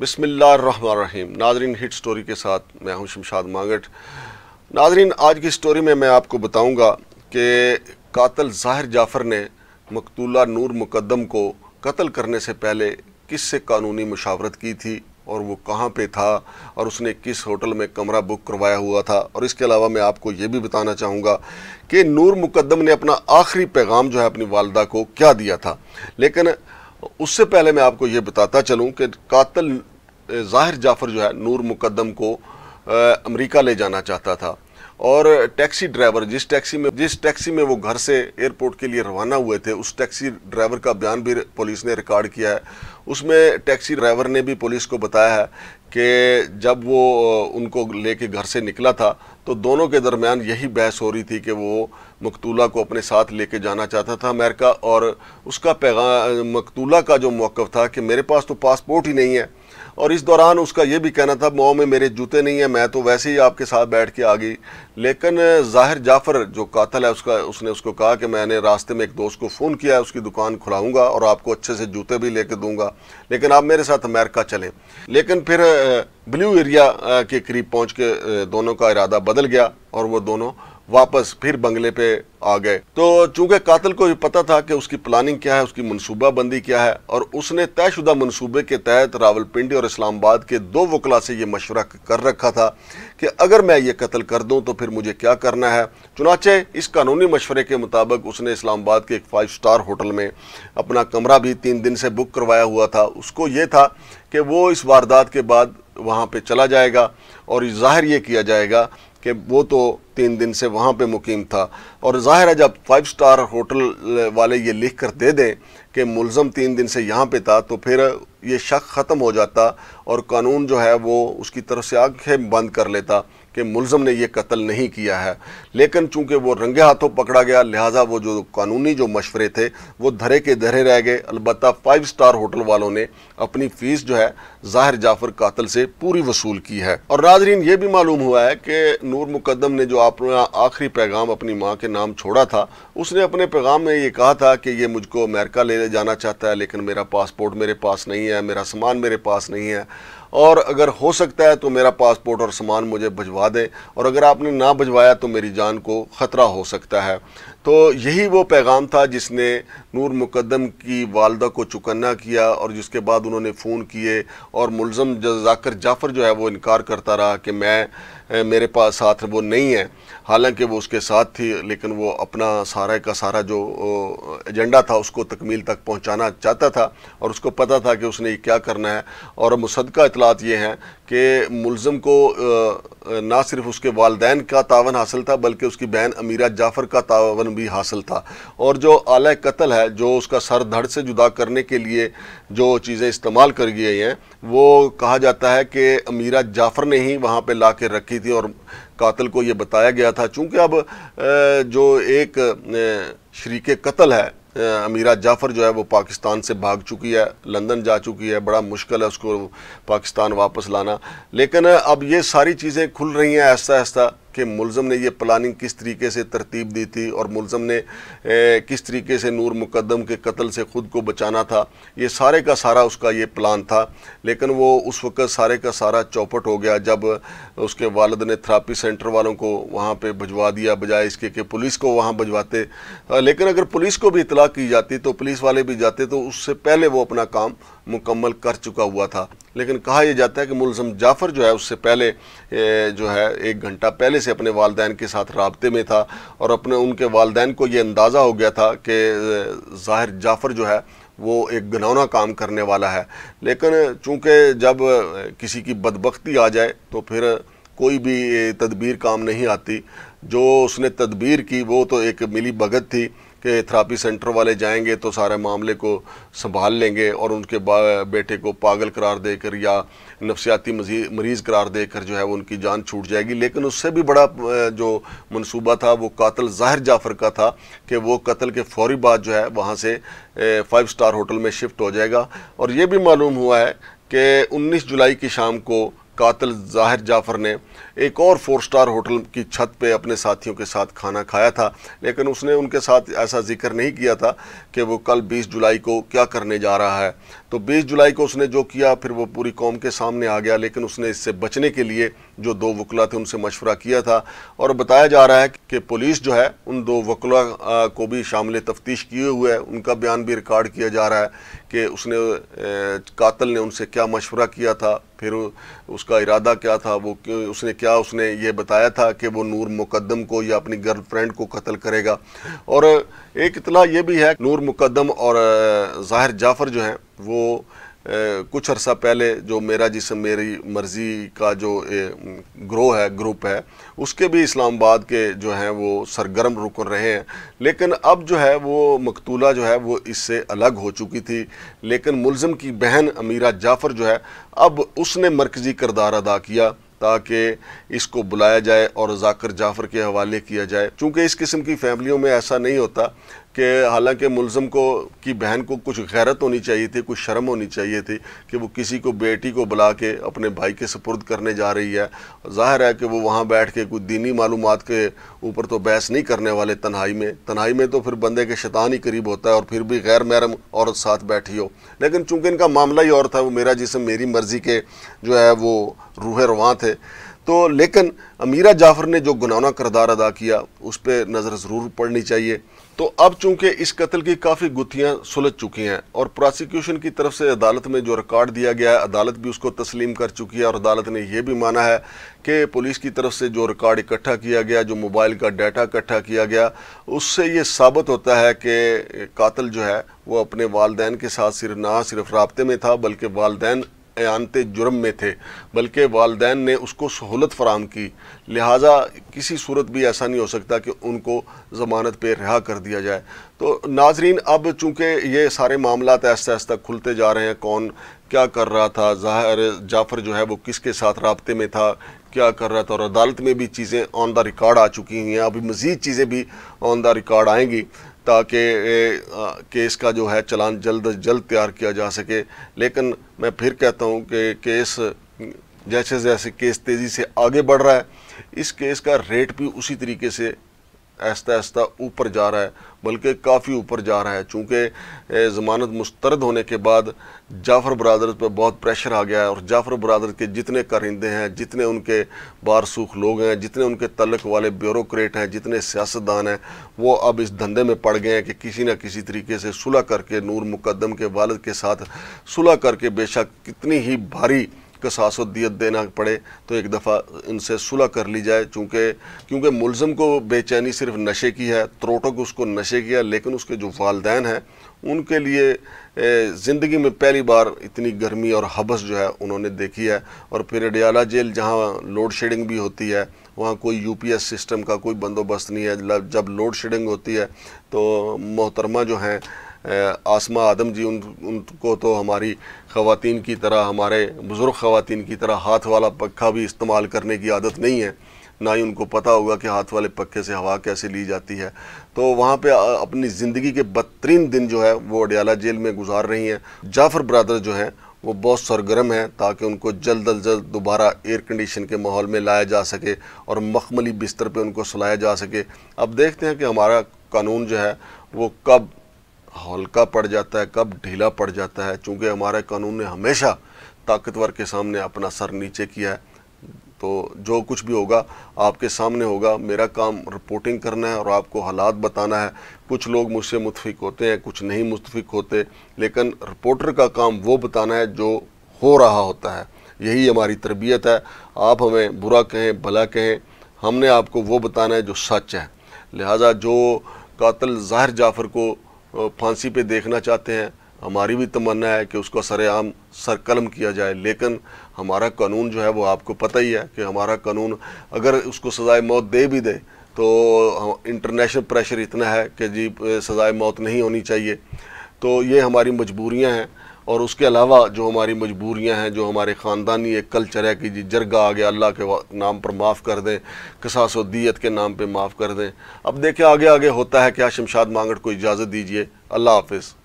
बिसमीम नाजरीन hit story के साथ मैं हूं शमशाद मांगट नाजरीन आज की स्टोरी में मैं आपको बताऊंगा कि कातल ज़ाहिर जाफ़र ने मकतूला नूर मुकदम को कत्ल करने से पहले किस से कानूनी मशावरत की थी और वो कहाँ पे था और उसने किस होटल में कमरा बुक करवाया हुआ था और इसके अलावा मैं आपको ये भी बताना चाहूँगा कि नूर मुकदम ने अपना आखिरी पैगाम जो है अपनी वालदा को क्या दिया था लेकिन उससे पहले मैं आपको ये बताता चलूं कि कातल ज़ाहिर जाफ़र जो है नूर मुकदम को अमेरिका ले जाना चाहता था और टैक्सी ड्राइवर जिस टैक्सी में जिस टैक्सी में वो घर से एयरपोर्ट के लिए रवाना हुए थे उस टैक्सी ड्राइवर का बयान भी पुलिस ने रिकॉर्ड किया है उसमें टैक्सी ड्राइवर ने भी पुलिस को बताया है कि जब वो उनको लेके घर से निकला था तो दोनों के दरमियान यही बहस हो रही थी कि वो मकतूला को अपने साथ लेके जाना चाहता था अमेरिका और उसका पैगाम मकतूला का जो मौक़ था कि मेरे पास तो पासपोर्ट ही नहीं है और इस दौरान उसका यह भी कहना था मऊ में मेरे जूते नहीं हैं मैं तो वैसे ही आपके साथ बैठ के आ गई लेकिन जाहिर जाफ़र जो कातल है उसका उसने उसको कहा कि मैंने रास्ते में एक दोस्त को फ़ोन किया है उसकी दुकान खुलाऊंगा और आपको अच्छे से जूते भी लेके दूंगा लेकिन आप मेरे साथ अमेरिका चलें लेकिन फिर ब्ल्यू एरिया के करीब पहुँच के दोनों का इरादा बदल गया और वह दोनों वापस फिर बंगले पे आ गए तो चूंकि कातिल को भी पता था कि उसकी प्लानिंग क्या है उसकी मनसूबाबंदी क्या है और उसने तयशुदा मनसूबे के तहत रावलपिंडी और इस्लामाबाद के दो वकला से ये मशवरा कर रखा था कि अगर मैं ये कत्ल कर दूं तो फिर मुझे क्या करना है चुनाचे इस कानूनी मशवरे के मुताबिक उसने इस्लामाबाद के एक फाइव स्टार होटल में अपना कमरा भी तीन दिन से बुक करवाया हुआ था उसको ये था कि वो इस वारदात के बाद वहाँ पर चला जाएगा और जाहिर ये किया जाएगा कि वो तो तीन दिन से वहाँ पे मुकीम था और ज़ाहिर है जब फाइव स्टार होटल वाले ये लिख कर दे दें कि मुलम तीन दिन से यहाँ पे था तो फिर ये शक ख़त्म हो जाता और कानून जो है वो उसकी तरफ से आंखें बंद कर लेता कि मुलम ने ये कत्ल नहीं किया है लेकिन चूंकि वो रंगे हाथों पकड़ा गया लिहाजा वो जो कानूनी जो मशवरे थे वो धरे के धरे रह गए अलबत् फ़ाइव स्टार होटल वालों ने अपनी फ़ीस जो है जाहिर जाफर कातल से पूरी वसूल की है और नाजरीन ये भी मालूम हुआ है कि नूर मुकदम ने जो अपना आखिरी पैगाम अपनी माँ के नाम छोड़ा था उसने अपने पैगाम में ये कहा था कि ये मुझको अमेरिका ले ले जाना चाहता है लेकिन मेरा पासपोर्ट मेरे पास नहीं है मेरा सामान मेरे पास नहीं है और अगर हो सकता है तो मेरा पासपोर्ट और सामान मुझे भिजवा दें और अगर आपने ना भिजवाया तो मेरी जान को ख़तरा हो सकता है तो यही वो पैगाम था जिसने नूर मुकदम की वालदा को चुकन्ना किया और जिसके बाद उन्होंने फ़ोन किए और मुलम जाकर जाफ़र जो है वो इनकार करता रहा कि मैं मेरे पास साथ वो नहीं है हालांकि वो उसके साथ थी लेकिन वो अपना सारा का सारा जो एजेंडा था उसको तकमील तक पहुंचाना चाहता था और उसको पता था कि उसने क्या करना है और मुसदका इतलात ये हैं कि मुलम को ना सिर्फ उसके वालदेन का तावन हासिल था बल्कि उसकी बहन अमीरा जाफ़र का तावन भी हासिल था और जो आला कत्ल है जो उसका सर धड़ से जुदा करने के लिए जो चीज़ें इस्तेमाल कर गई हैं वो कहा जाता है कि अमीरा जाफ़र ने ही वहाँ पर ला के रखी थी और कातल को ये बताया गया था चूँकि अब जो एक शरीक कत्ल है अमीरा जाफ़र जो है वो पाकिस्तान से भाग चुकी है लंदन जा चुकी है बड़ा मुश्किल है उसको पाकिस्तान वापस लाना लेकिन अब ये सारी चीज़ें खुल रही हैं ऐसा ऐसा कि मुलम ने यह प्लानिंग किस तरीके से तरतीब दी थी और मुलम ने ए, किस तरीके से नूर मुकदम के कत्ल से ख़ुद को बचाना था ये सारे का सारा उसका ये प्लान था लेकिन वो उस वक़्त सारे का सारा चौपट हो गया जब उसके वालद ने थ्रापी सेंटर वालों को वहाँ पर भिजवा दिया बजाय इसके कि पुलिस को वहाँ भिजवाते लेकिन अगर पुलिस को भी इतला की जाती तो पुलिस वाले भी जाते तो उससे पहले वो अपना काम मुकम्मल कर चुका हुआ था लेकिन कहा यह जाता है कि मुलम जाफ़र जो है उससे पहले जो है एक घंटा पहले से अपने वालदेन के साथ रबते में था और अपने उनके वालदेन को ये अंदाज़ा हो गया था कि ज़ाहिर जाफ़र जो है वो एक गनौना काम करने वाला है लेकिन चूँकि जब किसी की बदबख्ती आ जाए तो फिर कोई भी तदबीर काम नहीं आती जो उसने तदबीर की वो तो एक मिली भगत थी कि थेरापी सेंटर वाले जाएंगे तो सारे मामले को संभाल लेंगे और उनके बेटे को पागल करार देकर या नफसियाती मरीज़ करार देकर जो है वो उनकी जान छूट जाएगी लेकिन उससे भी बड़ा जो मनसूबा था वो कातल ज़ाहिर जाफ़र का था कि वो कत्ल के फौरी बाद जो है वहाँ से फ़ाइव स्टार होटल में शिफ्ट हो जाएगा और ये भी मालूम हुआ है कि उन्नीस जुलाई की शाम को कातल जाहिर जाफ़र ने एक और फोर स्टार होटल की छत पे अपने साथियों के साथ खाना खाया था लेकिन उसने उनके साथ ऐसा जिक्र नहीं किया था कि वो कल 20 जुलाई को क्या करने जा रहा है तो 20 जुलाई को उसने जो किया फिर वो पूरी कौम के सामने आ गया लेकिन उसने इससे बचने के लिए जो दो वकला थे उनसे मशवरा किया था और बताया जा रहा है कि पुलिस जो है उन दो वकला को भी शामिल तफ्तीश किए हुए है उनका बयान भी रिकॉर्ड किया जा रहा है कि उसने कातल ने उनसे क्या मशवरा किया था फिर उसका इरादा क्या था वो उसने क्या उसने ये बताया था कि वो नूर मुकदम को या अपनी गर्लफ्रेंड को कत्ल करेगा और एक इतला ये भी है नूर मुकदम और जाहिर जाफ़र जो हैं वो कुछ अरसा पहले जो मेरा जिसम मेरी मर्ज़ी का जो ग्रो है ग्रुप है उसके भी इस्लामाबाद के जो हैं वो सरगर्म रुकन रहे हैं लेकिन अब जो है वो मकतूला जो है वो इससे अलग हो चुकी थी लेकिन मुलम की बहन अमीरा जाफ़र जो है अब उसने मरकज़ी करदार अदा किया ताकि इसको बुलाया जाए और जाकर जाफ़र के हवाले किया जाए चूँकि इस किस्म की फैमिलियों में ऐसा नहीं होता कि हालांकि मुलम को की बहन को कुछ गैरत होनी चाहिए थी कुछ शर्म होनी चाहिए थी कि वो किसी को बेटी को बुला के अपने भाई के सपुर्द करने जा रही है जाहिर है कि वो वहाँ बैठ के कुछ दीनी मालूम के ऊपर तो बहस नहीं करने वाले तन्हाई में तन्हाई में तो फिर बंदे के शैतान ही करीब होता है और फिर भी गैर महरम औरत साथ बैठी हो लेकिन चूँकि इनका मामला ही और था वो मेरा जिसम मेरी मर्ज़ी के जो है वो रूह रवां थे तो लेकिन अमीरा जाफ़र ने जो गुनाना करदार अदा किया उस पर नज़र ज़रूर पड़नी चाहिए तो अब चूंकि इस कत्ल की काफ़ी गुत्थियाँ सुलझ चुकी हैं और प्रोसिक्यूशन की तरफ से अदालत में जो रिकॉर्ड दिया गया है अदालत भी उसको तस्लीम कर चुकी है और अदालत ने यह भी माना है कि पुलिस की तरफ से जो रिकॉर्ड इकट्ठा किया गया जो मोबाइल का डाटा इकट्ठा किया गया उससे ये साबित होता है कि कातल जो है वो अपने वालदेन के साथ सिर्फ ना सिर्फ रबते में था बल्कि वालदेन एनते जुर्म में थे बल्कि वालदेन ने उसको सहूलत फराम की लिहाजा किसी सूरत भी ऐसा नहीं हो सकता कि उनको ज़मानत पर रिहा कर दिया जाए तो नाजरीन अब चूँकि ये सारे मामला आहिस्ता आहिस्ता खुलते जा रहे हैं कौन क्या कर रहा था ज़ाहिर जाफ़र जो है वो किसके साथ रबते में था क्या कर रहा था और अदालत में भी चीज़ें ऑन द रिकॉर्ड आ चुकी हैं अभी मज़ीद चीज़ें भी ऑन द रिकॉर्ड आएँगी ताकि केस का जो है चलान जल्द अज जल्द तैयार किया जा सके लेकिन मैं फिर कहता हूँ कि केस जैसे जैसे केस तेज़ी से आगे बढ़ रहा है इस केस का रेट भी उसी तरीके से आहिस्ता आहिस्ता ऊपर जा रहा है बल्कि काफ़ी ऊपर जा रहा है चूँकि ज़मानत मुस्तरद होने के बाद जाफ़र बरदर पर बहुत प्रेशर आ गया है और जाफ़र बरदर के जितने कारिंदे हैं जितने उनके बारसूख लोग हैं जितने उनके तलक वाले ब्यूरोक्रेट हैं जितने सियासतदान हैं वो अब इस धंधे में पड़ गए हैं कि किसी न किसी तरीके से सुलह करके नूर मुकदम के वालद के साथ सुलह करके बेशक कितनी ही भारी कसास सास दियत देना पड़े तो एक दफ़ा इनसे सुलह कर ली जाए चूँकि क्योंकि मुलम को बेचैनी सिर्फ नशे की है त्रोटक उसको नशे की है लेकिन उसके जो वालदेन हैं उनके लिए ज़िंदगी में पहली बार इतनी गर्मी और हबस जो है उन्होंने देखी है और फिर अडियाला जेल जहाँ लोड शेडिंग भी होती है वहाँ कोई यूपीएस सिस्टम का कोई बंदोबस्त नहीं है जब लोड शेडिंग होती है तो मोहतरमा जो हैं आसमा आदम जी उन उनको तो हमारी ख़वान की तरह हमारे बुज़ुर्ग खातन की तरह हाथ वाला पखा भी इस्तेमाल करने की आदत नहीं है ना ही उनको पता होगा कि हाथ वाले पखे से हवा कैसे ली जाती है तो वहाँ पे अपनी ज़िंदगी के बदतरीन दिन जो है वो अडयाला जेल में गुजार रही हैं जाफ़र ब्रदर जो हैं वो बहुत सरगर्म हैं ताकि उनको जल्द अज जल्द दोबारा एयर कंडीशन के माहौल में लाया जा सके और मखमली बिस्तर पे उनको सुलाया जा सके अब देखते हैं कि हमारा कानून जो है वो कब हल्का पड़ जाता है कब ढीला पड़ जाता है चूँकि हमारे कानून ने हमेशा ताकतवर के सामने अपना सर नीचे किया है तो जो कुछ भी होगा आपके सामने होगा मेरा काम रिपोर्टिंग करना है और आपको हालात बताना है कुछ लोग मुझसे मुतफिक होते हैं कुछ नहीं मुतफिक होते लेकिन रिपोर्टर का काम वो बताना है जो हो रहा होता है यही हमारी तरबियत है आप हमें बुरा कहें भला कहें हमने आपको वो बताना है जो सच है लिहाजा जो कातल ज़ाहिर जाफ़र को फांसी पे देखना चाहते हैं हमारी भी तमन्ना है कि उसको सरेआम सरकलम किया जाए लेकिन हमारा कानून जो है वो आपको पता ही है कि हमारा कानून अगर उसको सज़ाए मौत दे भी दे तो इंटरनेशनल प्रेशर इतना है कि जी सज़ाए मौत नहीं होनी चाहिए तो ये हमारी मजबूरियाँ हैं और उसके अलावा जो हमारी मजबूरियां हैं जो हमारे ख़ानदानी एक कल्चर है कि जी जरगा आ गया अल्लाह के नाम पर माफ़ कर दें कसास के नाम पर माफ़ कर दें अब देखें आगे आगे होता है क्या शमशाद मांगट को इजाज़त दीजिए अल्लाह हाफिज़